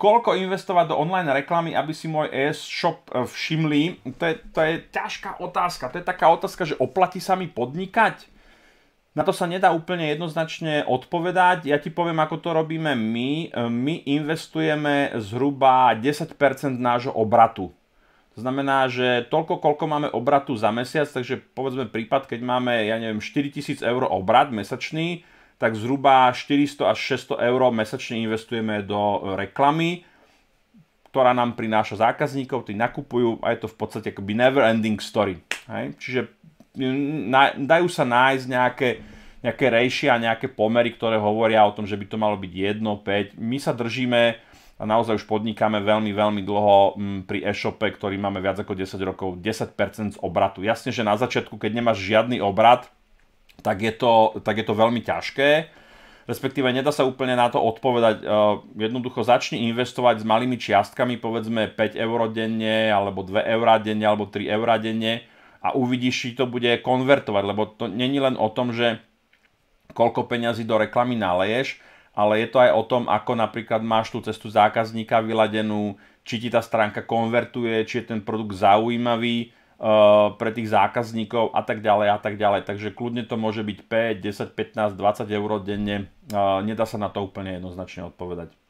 koľko investovať do online reklamy, aby si môj e-shop e, všimli, to je, to je ťažká otázka. To je taká otázka, že oplatí sa mi podnikať? Na to sa nedá úplne jednoznačne odpovedať. Ja ti poviem, ako to robíme my. E, my investujeme zhruba 10% nášho obratu. To znamená, že toľko, koľko máme obratu za mesiac, takže povedzme prípad, keď máme, ja neviem, 4000 eur obrat mesačný, tak zhruba 400 až 600 eur mesačne investujeme do reklamy, ktorá nám prináša zákazníkov, tí nakupujú a je to v podstate akoby never ending story. Hej? Čiže dajú sa nájsť nejaké, nejaké a nejaké pomery, ktoré hovoria o tom, že by to malo byť 1, 5. My sa držíme a naozaj už podnikáme veľmi, veľmi dlho pri e-shope, ktorý máme viac ako 10 rokov, 10% z obratu. Jasne, že na začiatku, keď nemáš žiadny obrat, tak je to, tak je to veľmi ťažké. Respektíve nedá sa úplne na to odpovedať. E, jednoducho začni investovať s malými čiastkami, povedzme 5 eur denne, alebo 2 eur denne, alebo 3 eur denne a uvidíš, či to bude konvertovať, lebo to není len o tom, že koľko peňazí do reklamy naleješ, ale je to aj o tom, ako napríklad máš tú cestu zákazníka vyladenú, či ti tá stránka konvertuje, či je ten produkt zaujímavý, Eh, pre tých zákazníkov a tak ďalej a tak ďalej. Takže kľudne to môže byť 5, 10, 15, 20 eur denne. Eh, nedá sa na to úplne jednoznačne odpovedať.